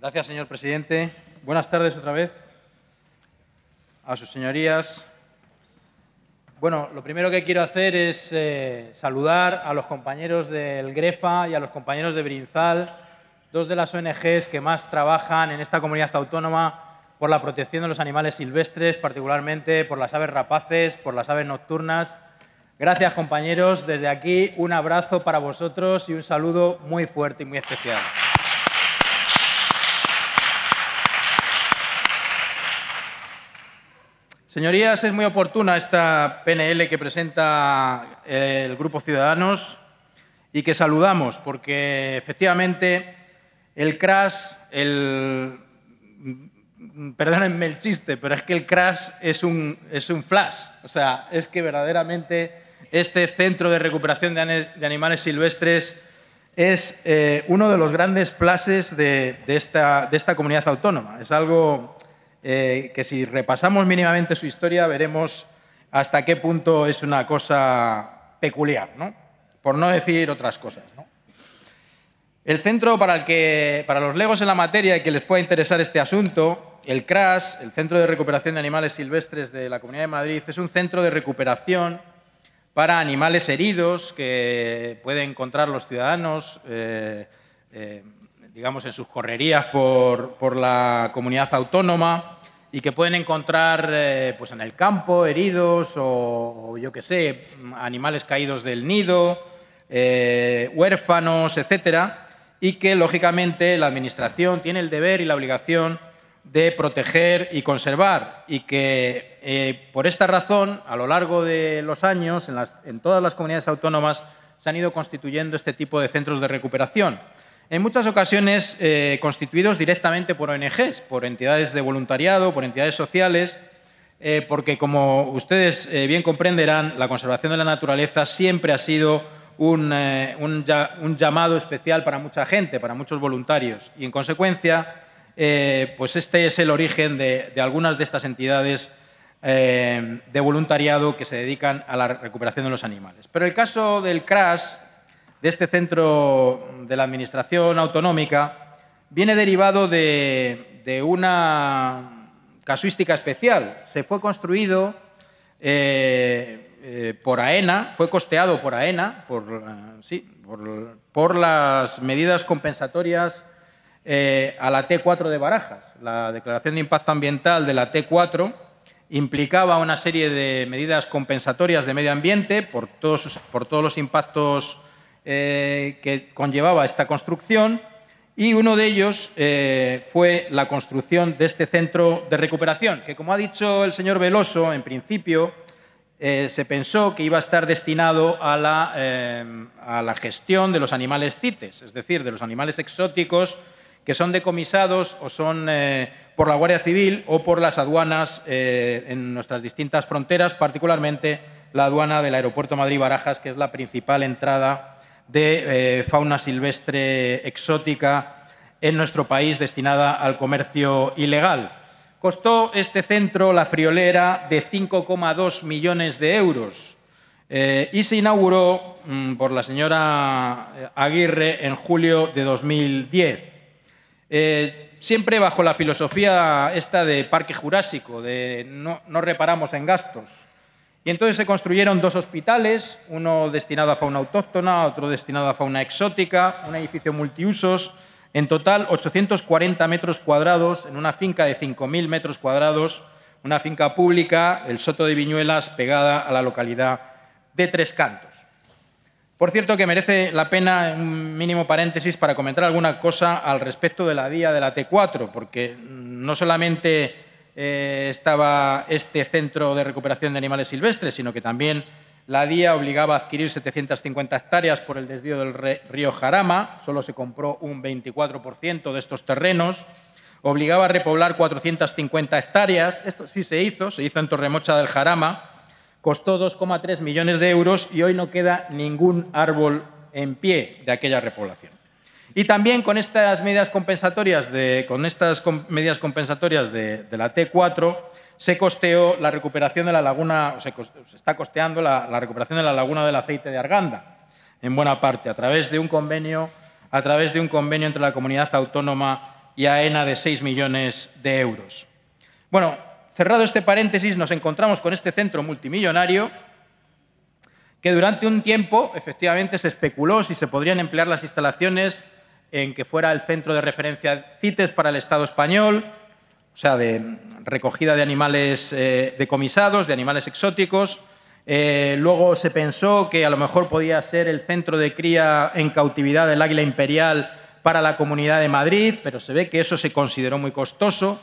Gracias, señor presidente. Buenas tardes otra vez a sus señorías. Bueno, lo primero que quiero hacer es eh, saludar a los compañeros del Grefa y a los compañeros de Brinzal, dos de las ONGs que más trabajan en esta comunidad autónoma por la protección de los animales silvestres, particularmente por las aves rapaces, por las aves nocturnas. Gracias, compañeros. Desde aquí, un abrazo para vosotros y un saludo muy fuerte y muy especial. Señorías, es muy oportuna esta PNL que presenta eh, el Grupo Ciudadanos y que saludamos porque efectivamente el crash, el... Mm, perdónenme el chiste, pero es que el crash es un, es un flash. O sea, es que verdaderamente este centro de recuperación de, animales silvestres es eh, uno de los grandes flashes de, esta, de esta comunidad autónoma. Es algo eh, que si repasamos mínimamente su historia veremos hasta qué punto es una cosa peculiar, por no decir otras cosas. El centro para, el que, para los legos en la materia y que les pueda interesar este asunto, el CRAS, el Centro de Recuperación de Animales Silvestres de la Comunidad de Madrid, es un centro de recuperación para animales heridos que pueden encontrar los ciudadanos. Eh, eh, digamos, en sus correrías por, la comunidad autónoma y que pueden encontrar eh, pues, en el campo heridos o, yo qué sé, animales caídos del nido, eh, huérfanos, etcétera, y que lógicamente la Administración tiene el deber y la obligación de proteger y conservar y que eh, por esta razón a lo largo de los años en todas las comunidades autónomas se han ido constituyendo este tipo de centros de recuperación en muchas ocasiones eh, constituidos directamente por ONGs, por entidades de voluntariado, por entidades sociales, eh, porque como ustedes eh, bien comprenderán, la conservación de la naturaleza siempre ha sido un, llamado especial para mucha gente, para muchos voluntarios, y en consecuencia, pues este es el origen de, de algunas de estas entidades de voluntariado que se dedican a la recuperación de los animales. Pero el caso del CRAS de este centro de la Administración Autonómica viene derivado de, una casuística especial. Se fue construido eh, eh, por AENA, fue costeado por AENA, por, eh, sí, por, las medidas compensatorias a la T4 de Barajas. La declaración de impacto ambiental de la T4 implicaba una serie de medidas compensatorias de medio ambiente por todos, por todos los impactos eh, que conllevaba esta construcción y uno de ellos eh, fue la construcción de este centro de recuperación, que como ha dicho el señor Veloso, en principio eh, se pensó que iba a estar destinado a la, a la, gestión de los animales CITES, es decir, de los animales exóticos que son decomisados o son por la Guardia Civil o por las aduanas en nuestras distintas fronteras, particularmente la aduana del Aeropuerto Madrid-Barajas, que es la principal entrada de eh, fauna silvestre exótica en nuestro país destinada al comercio ilegal. Costó este centro, la friolera, de 5,2 millones de euros eh, y se inauguró mm, por la señora eh, Aguirre en julio de 2010. siempre bajo la filosofía esta de parque jurásico, de no, no reparamos en gastos. Y entonces se construyeron dos hospitales, uno destinado a fauna autóctona, otro destinado a fauna exótica, un edificio multiusos, en total 840 metros cuadrados en una finca de 5.000 metros cuadrados, una finca pública, el Soto de Viñuelas, pegada a la localidad de Tres Cantos. Por cierto, que merece la pena un mínimo paréntesis para comentar alguna cosa al respecto de la vía de la T4, porque no solamente eh, estaba este centro de recuperación de animales silvestres, sino que también la DIA obligaba a adquirir 750 hectáreas por el desvío del río Jarama, solo se compró un 24% de estos terrenos, obligaba a repoblar 450 hectáreas, esto sí se hizo, se hizo en Torremocha del Jarama, costó 2,3 millones de euros y hoy no queda ningún árbol en pie de aquella repoblación. Y también con estas medidas compensatorias de, con estas medidas compensatorias de, la T4 se costeó la recuperación de la laguna, se, está costeando la, recuperación de la laguna del aceite de Arganda, en buena parte, a través de un convenio, a través de un convenio entre la comunidad autónoma y AENA de 6 millones de euros. Bueno, cerrado este paréntesis, nos encontramos con este centro multimillonario que durante un tiempo, efectivamente, se especuló si se podrían emplear las instalaciones en que fuera el centro de referencia CITES para el Estado español, o sea, de recogida de animales eh, decomisados, de animales exóticos. Eh, luego se pensó que a lo mejor podía ser el centro de cría en cautividad del águila imperial para la Comunidad de Madrid, pero se ve que eso se consideró muy costoso.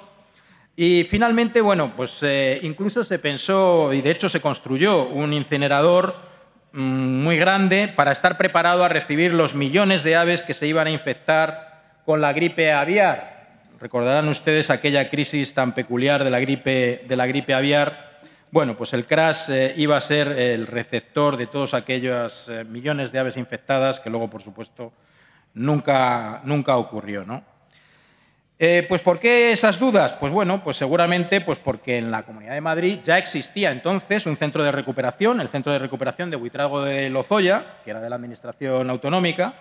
Y finalmente, bueno, pues eh, incluso se pensó, y de hecho se construyó, un incinerador Mm, muy grande para estar preparado a recibir los millones de aves que se iban a infectar con la gripe aviar. Recordarán ustedes aquella crisis tan peculiar de la gripe, de la gripe aviar. Bueno, pues el CRAS eh, iba a ser el receptor de todos aquellos eh, millones de aves infectadas que luego, por supuesto, nunca, nunca ocurrió. ¿no? Eh, pues ¿por qué esas dudas? Pues bueno, pues seguramente pues porque en la Comunidad de Madrid ya existía entonces un centro de recuperación, el centro de recuperación de Huitrago de Lozoya, que era de la Administración Autonómica,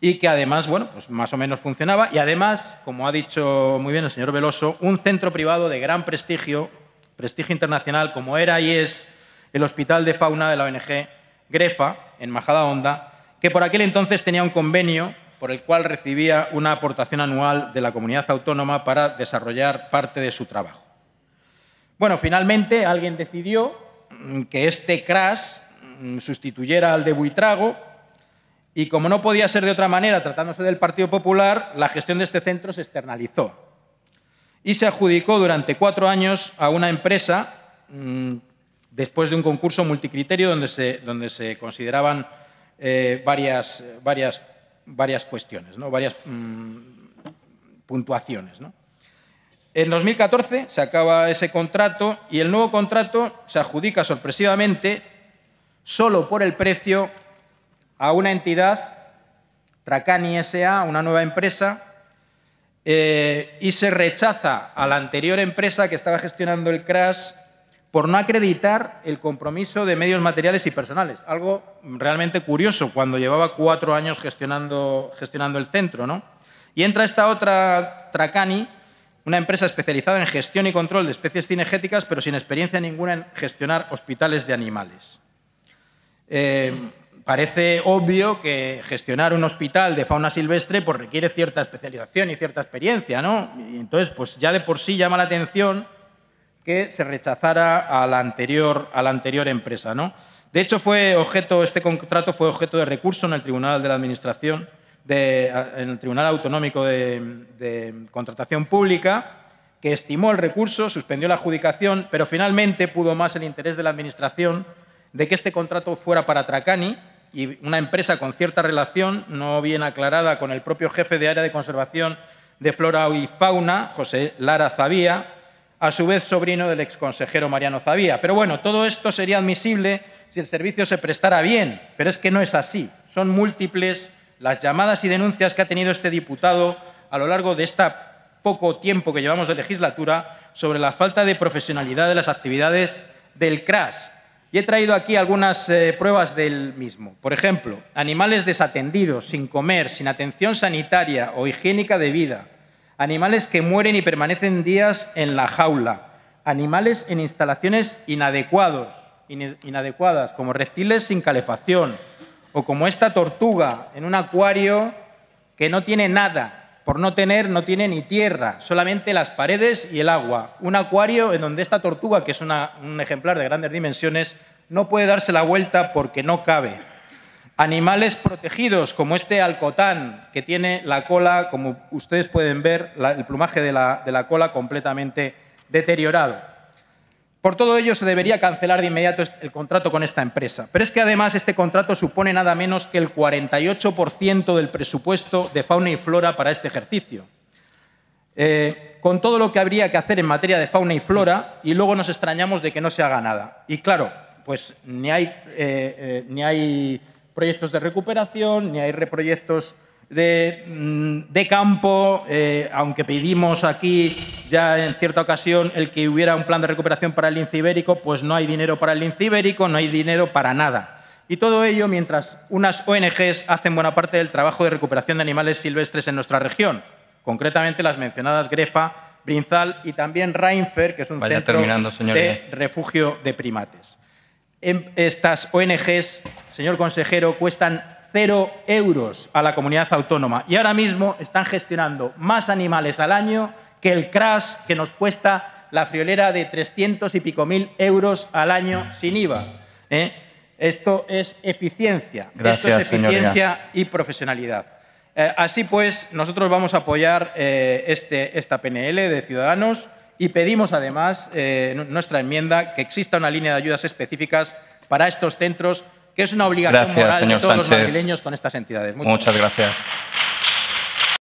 y que además, bueno, pues más o menos funcionaba, y además, como ha dicho muy bien el señor Veloso, un centro privado de gran prestigio, prestigio internacional, como era y es el Hospital de Fauna de la ONG Grefa, en Majadahonda, que por aquel entonces tenía un convenio por el cual recibía una aportación anual de la comunidad autónoma para desarrollar parte de su trabajo. Bueno, finalmente alguien decidió mm, que este CRAS mm, sustituyera al de Buitrago y como no podía ser de otra manera, tratándose del Partido Popular, la gestión de este centro se externalizó y se adjudicó durante cuatro años a una empresa mm, después de un concurso multicriterio donde se, donde se consideraban eh, varias, eh, varias varias cuestiones, ¿no? varias mm, puntuaciones. En 2014 se acaba ese contrato y el nuevo contrato se adjudica sorpresivamente solo por el precio a una entidad, Tracani SA, una nueva empresa, eh, y se rechaza a la anterior empresa que estaba gestionando el crash por no acreditar el compromiso de medios materiales y personales. Algo realmente curioso cuando llevaba cuatro años gestionando, el centro. Y entra esta otra Tracani, una empresa especializada en gestión y control de especies cinegéticas, pero sin experiencia ninguna en gestionar hospitales de animales. Eh, parece obvio que gestionar un hospital de fauna silvestre pues, requiere cierta especialización y cierta experiencia. ¿no? Y entonces, pues ya de por sí llama la atención que se rechazara a la anterior, a la anterior empresa. ¿no? De hecho, fue objeto, este contrato fue objeto de recurso en el Tribunal de la Administración, en el Tribunal Autonómico de, de Contratación Pública, que estimó el recurso, suspendió la adjudicación, pero finalmente pudo más el interés de la Administración de que este contrato fuera para Tracani y una empresa con cierta relación, no bien aclarada, con el propio jefe de área de conservación de flora y fauna, José Lara Zavía, a su vez sobrino del exconsejero Mariano Zavía. Pero bueno, todo esto sería admisible si el servicio se prestara bien, pero es que no es así. Son múltiples las llamadas y denuncias que ha tenido este diputado a lo largo de este poco tiempo que llevamos de legislatura sobre la falta de profesionalidad de las actividades del CRAS. Y he traído aquí algunas eh, pruebas del mismo. Por ejemplo, animales desatendidos, sin comer, sin atención sanitaria o higiénica de vida animales que mueren y permanecen días en la jaula, animales en instalaciones inadecuados, inadecuadas, como reptiles sin calefacción, o como esta tortuga en un acuario que no tiene nada, por no tener, no tiene ni tierra, solamente las paredes y el agua. Un acuario en donde esta tortuga, que es un ejemplar de grandes dimensiones, no puede darse la vuelta porque no cabe. Animales protegidos, como este alcotán, que tiene la cola, como ustedes pueden ver, el plumaje de la, cola completamente deteriorado. Por todo ello, se debería cancelar de inmediato el contrato con esta empresa. Pero es que además este contrato supone nada menos que el 48% del presupuesto de fauna y flora para este ejercicio. Eh, con todo lo que habría que hacer en materia de fauna y flora, y luego nos extrañamos de que no se haga nada. Y claro, pues ni hay, eh, eh, ni hay proyectos de recuperación, ni hay reproyectos de, mm, campo, eh, aunque pedimos aquí ya en cierta ocasión el que hubiera un plan de recuperación para el lince ibérico, pues no hay dinero para el lince ibérico, no hay dinero para nada. Y todo ello mientras unas ONGs hacen buena parte del trabajo de recuperación de animales silvestres en nuestra región, concretamente las mencionadas Grefa, Brinzal y también Reinfer, que es un centro de eh. refugio de primates. Em, estas ONGs, señor consejero, cuestan cero euros a la comunidad autónoma y ahora mismo están gestionando más animales al año que el crash que nos cuesta la friolera de 300 y pico mil euros al año sin IVA. ¿eh? Esto es eficiencia, esto es eficiencia y profesionalidad. Eh, así pues, nosotros vamos a apoyar eh, este, esta PNL de Ciudadanos y pedimos además en eh, nuestra enmienda que exista una línea de ayudas específicas para estos centros, que es una obligación moral de todos los madrileños con estas entidades. Muchas, gracias.